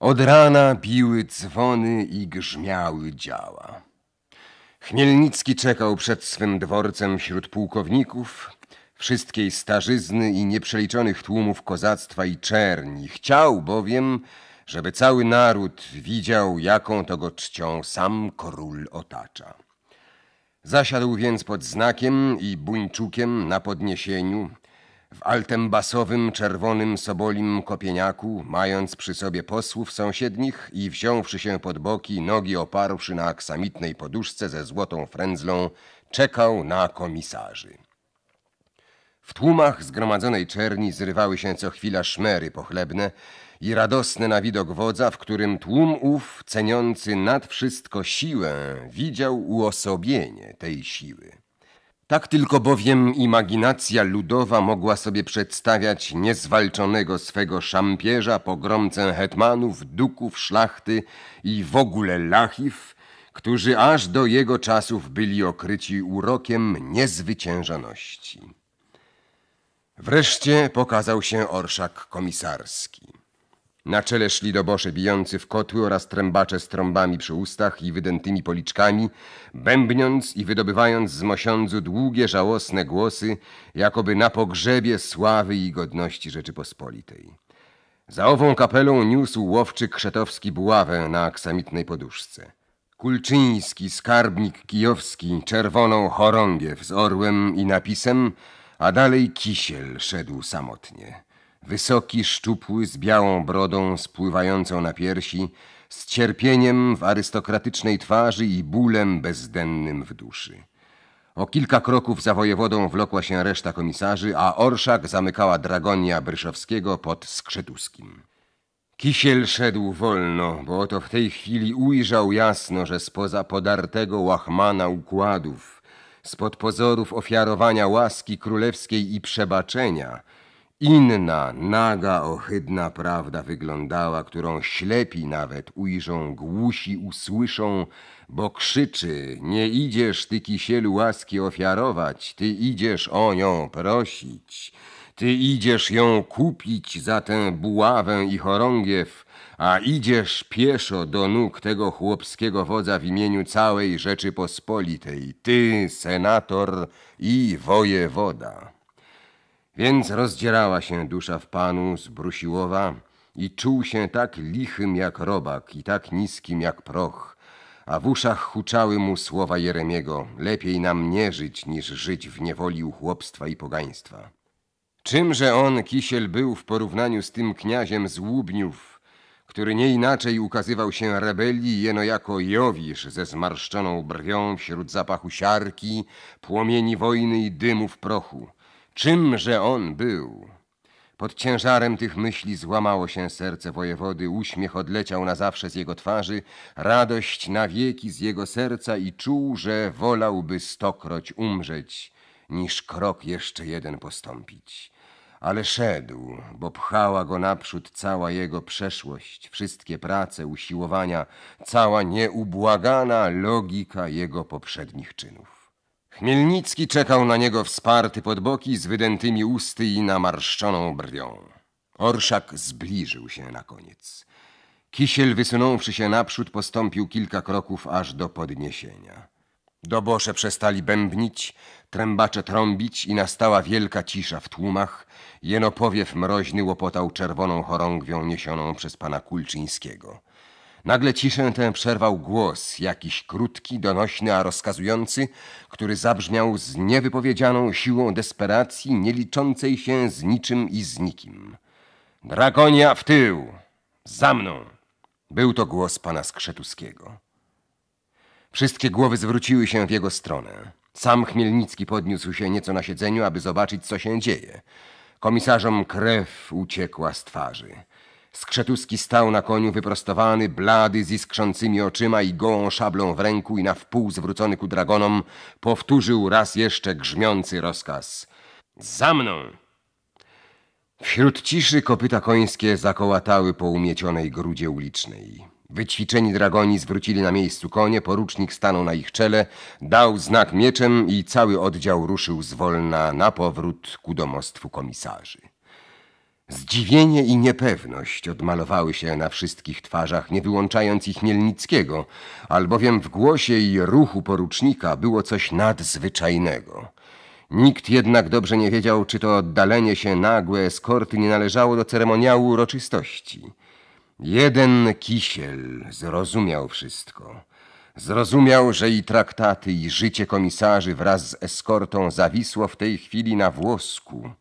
Od rana biły dzwony i grzmiały działa. Chmielnicki czekał przed swym dworcem wśród pułkowników, wszystkiej starzyzny i nieprzeliczonych tłumów kozactwa i czerni. Chciał bowiem, żeby cały naród widział, jaką to go czcią sam król otacza. Zasiadł więc pod znakiem i buńczukiem na podniesieniu, w altembasowym czerwonym sobolim kopieniaku, mając przy sobie posłów sąsiednich i wziąwszy się pod boki, nogi oparłszy na aksamitnej poduszce ze złotą frędzlą, czekał na komisarzy. W tłumach zgromadzonej czerni zrywały się co chwila szmery pochlebne i radosne na widok wodza, w którym tłum ów, ceniący nad wszystko siłę, widział uosobienie tej siły. Tak tylko bowiem imaginacja ludowa mogła sobie przedstawiać niezwalczonego swego szampierza, pogromcę hetmanów, duków, szlachty i w ogóle lachiw, którzy aż do jego czasów byli okryci urokiem niezwyciężoności. Wreszcie pokazał się orszak komisarski. Na czele szli dobosze bijący w kotły oraz trębacze z trąbami przy ustach i wydętymi policzkami, bębniąc i wydobywając z mosiądzu długie, żałosne głosy, jakoby na pogrzebie sławy i godności Rzeczypospolitej. Za ową kapelą niósł łowczy krzetowski buławę na aksamitnej poduszce. Kulczyński, skarbnik kijowski, czerwoną chorągiew z orłem i napisem, a dalej kisiel szedł samotnie. Wysoki, szczupły, z białą brodą spływającą na piersi, z cierpieniem w arystokratycznej twarzy i bólem bezdennym w duszy. O kilka kroków za wojewodą wlokła się reszta komisarzy, a orszak zamykała Dragonia Bryszowskiego pod Skrzetuskim. Kisiel szedł wolno, bo oto w tej chwili ujrzał jasno, że spoza podartego łachmana układów, spod pozorów ofiarowania łaski królewskiej i przebaczenia – Inna, naga, ohydna prawda wyglądała, którą ślepi nawet ujrzą, głusi usłyszą, bo krzyczy: Nie idziesz, ty kisielu łaski ofiarować, ty idziesz o nią prosić. Ty idziesz ją kupić za tę buławę i chorągiew, a idziesz pieszo do nóg tego chłopskiego wodza w imieniu całej Rzeczypospolitej, ty, senator i wojewoda. Więc rozdzierała się dusza w panu z Brusiłowa i czuł się tak lichym jak robak i tak niskim jak proch, a w uszach huczały mu słowa Jeremiego, lepiej nam nie żyć niż żyć w niewoli u chłopstwa i pogaństwa. Czymże on, Kisiel, był w porównaniu z tym kniaziem z Łubniów, który nie inaczej ukazywał się rebelii jeno jako Jowisz ze zmarszczoną brwią wśród zapachu siarki, płomieni wojny i dymów prochu. Czymże on był? Pod ciężarem tych myśli złamało się serce wojewody, uśmiech odleciał na zawsze z jego twarzy, radość na wieki z jego serca i czuł, że wolałby stokroć umrzeć, niż krok jeszcze jeden postąpić. Ale szedł, bo pchała go naprzód cała jego przeszłość, wszystkie prace, usiłowania, cała nieubłagana logika jego poprzednich czynów. Chmielnicki czekał na niego wsparty pod boki z wydętymi usty i namarszczoną brwią. Orszak zbliżył się na koniec. Kisiel, wysunąwszy się naprzód, postąpił kilka kroków aż do podniesienia. Dobosze przestali bębnić, trębacze trąbić i nastała wielka cisza w tłumach. Jeno powiew mroźny łopotał czerwoną chorągwią niesioną przez pana Kulczyńskiego. Nagle ciszę tę przerwał głos, jakiś krótki, donośny, a rozkazujący, który zabrzmiał z niewypowiedzianą siłą desperacji, nieliczącej się z niczym i z nikim. Dragonia w tył! Za mną! Był to głos pana Skrzetuskiego. Wszystkie głowy zwróciły się w jego stronę. Sam Chmielnicki podniósł się nieco na siedzeniu, aby zobaczyć, co się dzieje. Komisarzom krew uciekła z twarzy. Skrzetuski stał na koniu wyprostowany, blady, z iskrzącymi oczyma i gołą szablą w ręku i na wpół zwrócony ku dragonom powtórzył raz jeszcze grzmiący rozkaz. Za mną! Wśród ciszy kopyta końskie zakołatały po umiecionej grudzie ulicznej. Wyćwiczeni dragoni zwrócili na miejscu konie, porucznik stanął na ich czele, dał znak mieczem i cały oddział ruszył zwolna na powrót ku domostwu komisarzy. Zdziwienie i niepewność odmalowały się na wszystkich twarzach, nie wyłączając ich Mielnickiego, albowiem w głosie i ruchu porucznika było coś nadzwyczajnego. Nikt jednak dobrze nie wiedział, czy to oddalenie się nagłe eskorty nie należało do ceremoniału uroczystości. Jeden kisiel zrozumiał wszystko. Zrozumiał, że i traktaty, i życie komisarzy wraz z eskortą zawisło w tej chwili na włosku –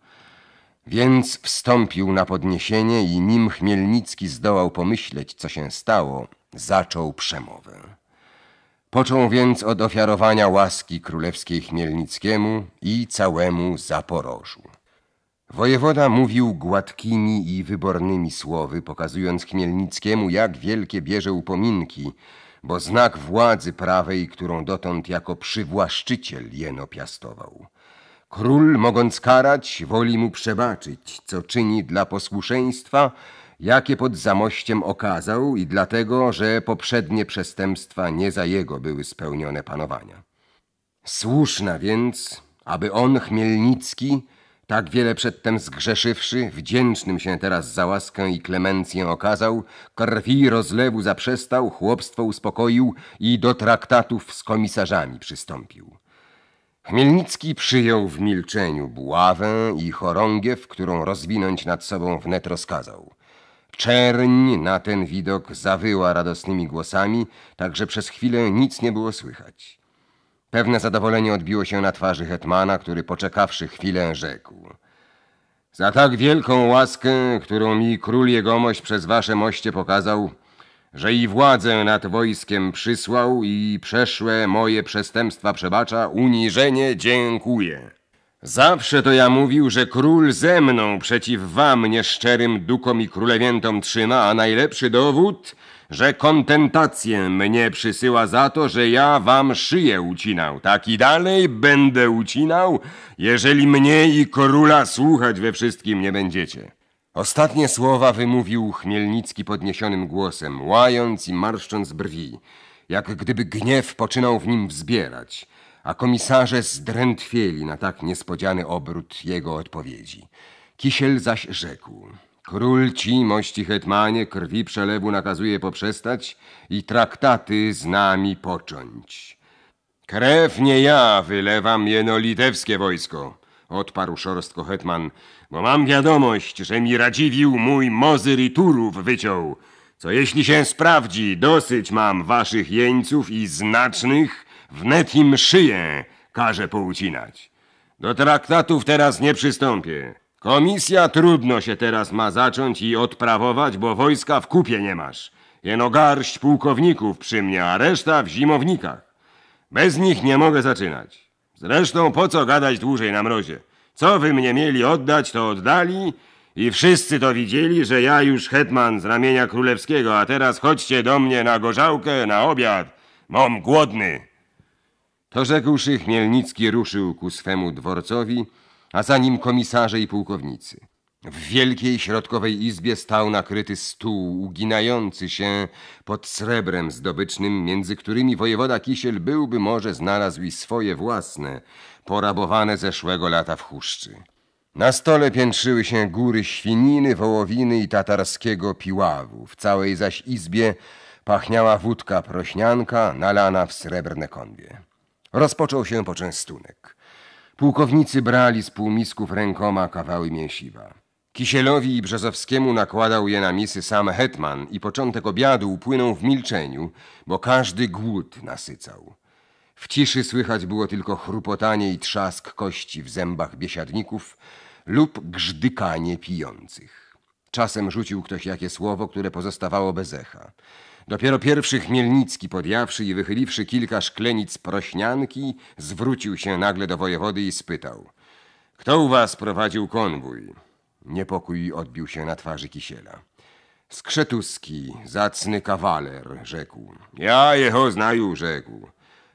więc wstąpił na podniesienie i nim Chmielnicki zdołał pomyśleć, co się stało, zaczął przemowę. Począł więc od ofiarowania łaski królewskiej Chmielnickiemu i całemu Zaporożu. Wojewoda mówił gładkimi i wybornymi słowy, pokazując Chmielnickiemu, jak wielkie bierze upominki, bo znak władzy prawej, którą dotąd jako przywłaszczyciel jeno piastował. Król, mogąc karać, woli mu przebaczyć, co czyni dla posłuszeństwa, jakie pod zamościem okazał i dlatego, że poprzednie przestępstwa nie za jego były spełnione panowania. Słuszna więc, aby on, Chmielnicki, tak wiele przedtem zgrzeszywszy, wdzięcznym się teraz za łaskę i klemencję okazał, krwi rozlewu zaprzestał, chłopstwo uspokoił i do traktatów z komisarzami przystąpił. Chmielnicki przyjął w milczeniu buławę i chorągiew, którą rozwinąć nad sobą wnet rozkazał. Czerń na ten widok zawyła radosnymi głosami, tak że przez chwilę nic nie było słychać. Pewne zadowolenie odbiło się na twarzy hetmana, który poczekawszy chwilę rzekł. Za tak wielką łaskę, którą mi król jegomość przez wasze moście pokazał, że i władzę nad wojskiem przysłał i przeszłe moje przestępstwa przebacza, uniżenie dziękuję. Zawsze to ja mówił, że król ze mną przeciw wam nieszczerym dukom i królewiętom trzyma, a najlepszy dowód, że kontentację mnie przysyła za to, że ja wam szyję ucinał. Tak i dalej będę ucinał, jeżeli mnie i króla słuchać we wszystkim nie będziecie. Ostatnie słowa wymówił Chmielnicki podniesionym głosem, łając i marszcząc brwi, jak gdyby gniew poczynał w nim wzbierać, a komisarze zdrętwieli na tak niespodziany obrót jego odpowiedzi. Kisiel zaś rzekł... Król ci, mości hetmanie, krwi przelewu nakazuje poprzestać i traktaty z nami począć. Krew nie ja wylewam, jeno litewskie wojsko odparł szorstko hetman, bo mam wiadomość, że mi radziwił mój mozyr i turów wyciął. Co jeśli się sprawdzi, dosyć mam waszych jeńców i znacznych, wnet im szyję każę poucinać. Do traktatów teraz nie przystąpię. Komisja trudno się teraz ma zacząć i odprawować, bo wojska w kupie nie masz. Jeno garść pułkowników przy mnie, a reszta w zimownikach. Bez nich nie mogę zaczynać. Zresztą po co gadać dłużej na mrozie? Co wy mnie mieli oddać, to oddali i wszyscy to widzieli, że ja już hetman z ramienia królewskiego, a teraz chodźcie do mnie na gorzałkę, na obiad. Mam głodny. To rzekłszy, Chmielnicki ruszył ku swemu dworcowi, a za nim komisarze i pułkownicy. W wielkiej środkowej izbie stał nakryty stół, uginający się pod srebrem zdobycznym, między którymi wojewoda Kisiel byłby może znalazł i swoje własne, porabowane zeszłego lata w chuszczy. Na stole piętrzyły się góry świniny, wołowiny i tatarskiego piławu. W całej zaś izbie pachniała wódka prośnianka nalana w srebrne konwie. Rozpoczął się poczęstunek. Pułkownicy brali z półmisków rękoma kawały mięsiwa. Kisielowi i Brzozowskiemu nakładał je na misy sam hetman i początek obiadu upłynął w milczeniu, bo każdy głód nasycał. W ciszy słychać było tylko chrupotanie i trzask kości w zębach biesiadników lub grzdykanie pijących. Czasem rzucił ktoś jakie słowo, które pozostawało bez echa. Dopiero pierwszy Chmielnicki, podjawszy i wychyliwszy kilka szklenic prośnianki, zwrócił się nagle do wojewody i spytał – kto u was prowadził konwój? Niepokój odbił się na twarzy Kisiela. Skrzetuski, zacny kawaler, rzekł. Ja jeho znaju, rzekł.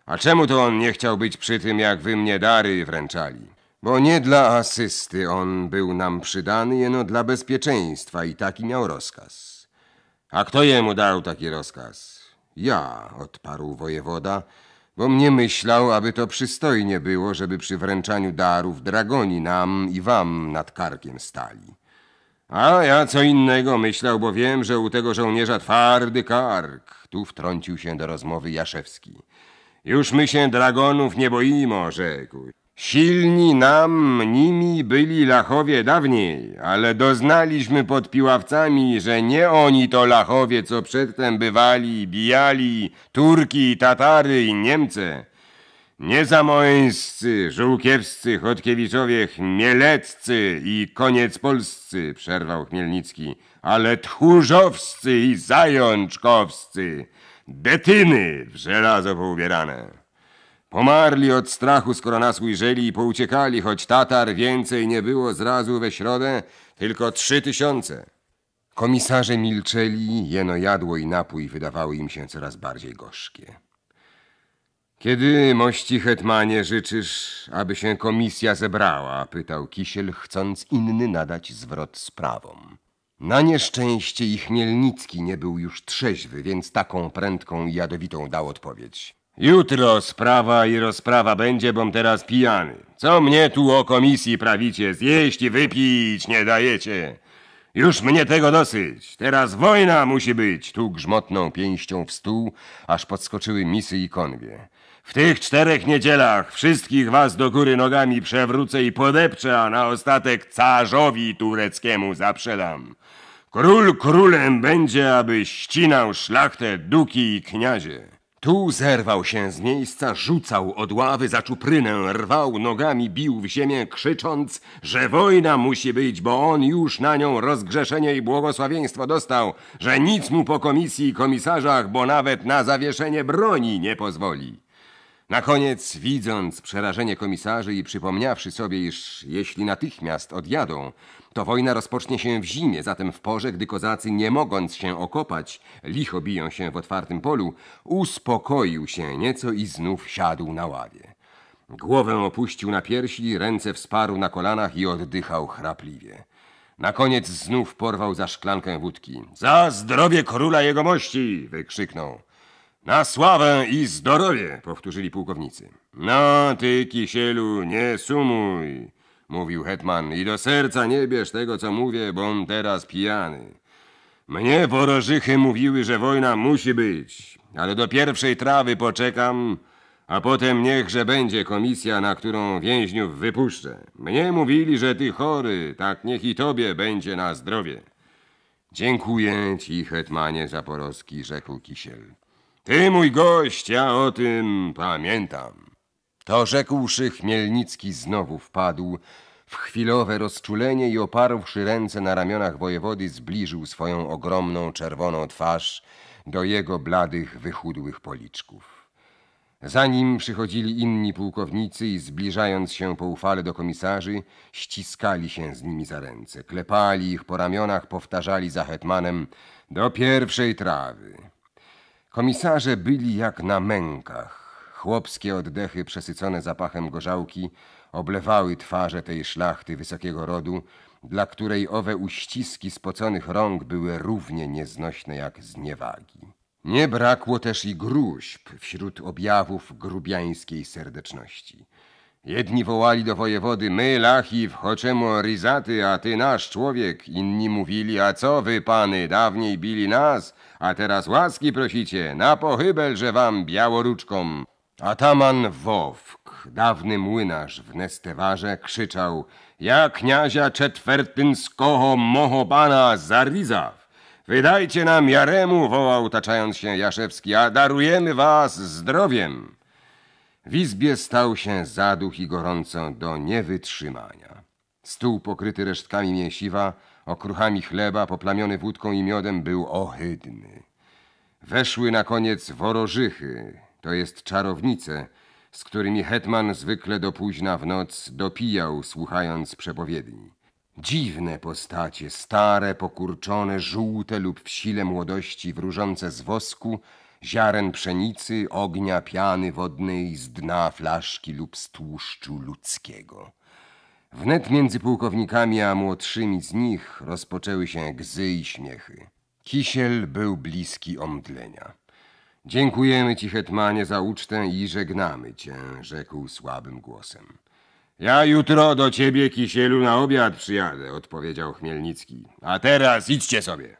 A czemu to on nie chciał być przy tym, jak wy mnie dary wręczali? Bo nie dla asysty on był nam przydany, jeno dla bezpieczeństwa i taki miał rozkaz. A kto jemu dał taki rozkaz? Ja, odparł wojewoda, bo mnie myślał, aby to przystojnie było, żeby przy wręczaniu darów dragoni nam i wam nad karkiem stali. A ja co innego myślał, bo wiem, że u tego żołnierza twardy kark. Tu wtrącił się do rozmowy Jaszewski. Już my się dragonów nie boimy, rzekł. Silni nam nimi byli lachowie dawniej, ale doznaliśmy pod piławcami, że nie oni to lachowie, co przedtem bywali, bijali, Turki, Tatary i Niemce. Nie zamoęscy, żółkiewscy, Chodkiewiczowie, chmieleccy i koniec polscy, przerwał Chmielnicki, ale tchórzowscy i zajączkowscy, detyny w żelazo poubierane. Pomarli od strachu, skoro nas ujrzeli i pouciekali, choć Tatar więcej nie było zrazu we środę, tylko trzy tysiące. Komisarze milczeli, jeno jadło i napój wydawały im się coraz bardziej gorzkie. Kiedy, mości hetmanie, życzysz, aby się komisja zebrała? Pytał Kisiel, chcąc inny nadać zwrot sprawom. Na nieszczęście ich Mielnicki nie był już trzeźwy, więc taką prędką i jadowitą dał odpowiedź. Jutro sprawa i rozprawa będzie, bom teraz pijany. Co mnie tu o komisji prawicie? Zjeść i wypić nie dajecie. Już mnie tego dosyć. Teraz wojna musi być. Tu grzmotną pięścią w stół, aż podskoczyły misy i konwie. W tych czterech niedzielach wszystkich was do góry nogami przewrócę i podepczę, a na ostatek carzowi tureckiemu zaprzedam. Król królem będzie, aby ścinał szlachtę, duki i kniazie. Tu zerwał się z miejsca, rzucał od ławy, czuprynę, rwał, nogami bił w ziemię, krzycząc, że wojna musi być, bo on już na nią rozgrzeszenie i błogosławieństwo dostał, że nic mu po komisji i komisarzach, bo nawet na zawieszenie broni nie pozwoli. Na koniec, widząc przerażenie komisarzy i przypomniawszy sobie, iż jeśli natychmiast odjadą, to wojna rozpocznie się w zimie, zatem w porze, gdy kozacy, nie mogąc się okopać, licho biją się w otwartym polu, uspokoił się nieco i znów siadł na ławie. Głowę opuścił na piersi, ręce wsparł na kolanach i oddychał chrapliwie. Na koniec znów porwał za szklankę wódki. Za zdrowie króla jegomości! wykrzyknął. Na sławę i zdrowie, powtórzyli pułkownicy. No, ty, kisielu, nie sumuj, mówił hetman, i do serca nie bierz tego, co mówię, bo on teraz pijany. Mnie porożychy mówiły, że wojna musi być, ale do pierwszej trawy poczekam, a potem niechże będzie komisja, na którą więźniów wypuszczę. Mnie mówili, że ty chory, tak niech i tobie będzie na zdrowie. Dziękuję ci, hetmanie Zaporowski, rzekł Kisiel. Ty, mój gość, ja o tym pamiętam. To rzekłszy, Chmielnicki znowu wpadł w chwilowe rozczulenie i oparłszy ręce na ramionach wojewody, zbliżył swoją ogromną czerwoną twarz do jego bladych, wychudłych policzków. Za nim przychodzili inni pułkownicy i zbliżając się po ufale do komisarzy, ściskali się z nimi za ręce, klepali ich po ramionach, powtarzali za hetmanem do pierwszej trawy. Komisarze byli jak na mękach. Chłopskie oddechy przesycone zapachem gorzałki oblewały twarze tej szlachty wysokiego rodu, dla której owe uściski spoconych rąk były równie nieznośne jak zniewagi. Nie brakło też i gruźb wśród objawów grubiańskiej serdeczności. Jedni wołali do wojewody, my, lachiw choczemu rizaty, a ty nasz człowiek. Inni mówili, a co wy, pany, dawniej bili nas, a teraz łaski prosicie, na że wam, białoruczkom. Ataman Wowk, dawny młynarz w Nestewarze, krzyczał, ja kniazia czetwertynskoho mohobana zarizaw. Wydajcie nam jaremu, wołał taczając się Jaszewski, a darujemy was zdrowiem. W izbie stał się zaduch i gorąco do niewytrzymania. Stół pokryty resztkami mięsiwa, okruchami chleba, poplamiony wódką i miodem był ohydny. Weszły na koniec worożychy, to jest czarownice, z którymi hetman zwykle do późna w noc dopijał, słuchając przepowiedni. Dziwne postacie, stare, pokurczone, żółte lub w sile młodości wróżące z wosku – ziaren pszenicy, ognia piany wodnej z dna flaszki lub z tłuszczu ludzkiego. Wnet między pułkownikami a młodszymi z nich rozpoczęły się gzy i śmiechy. Kisiel był bliski omdlenia. Dziękujemy ci, hetmanie, za ucztę i żegnamy cię, rzekł słabym głosem. Ja jutro do ciebie, kisielu, na obiad przyjadę, odpowiedział Chmielnicki. A teraz idźcie sobie.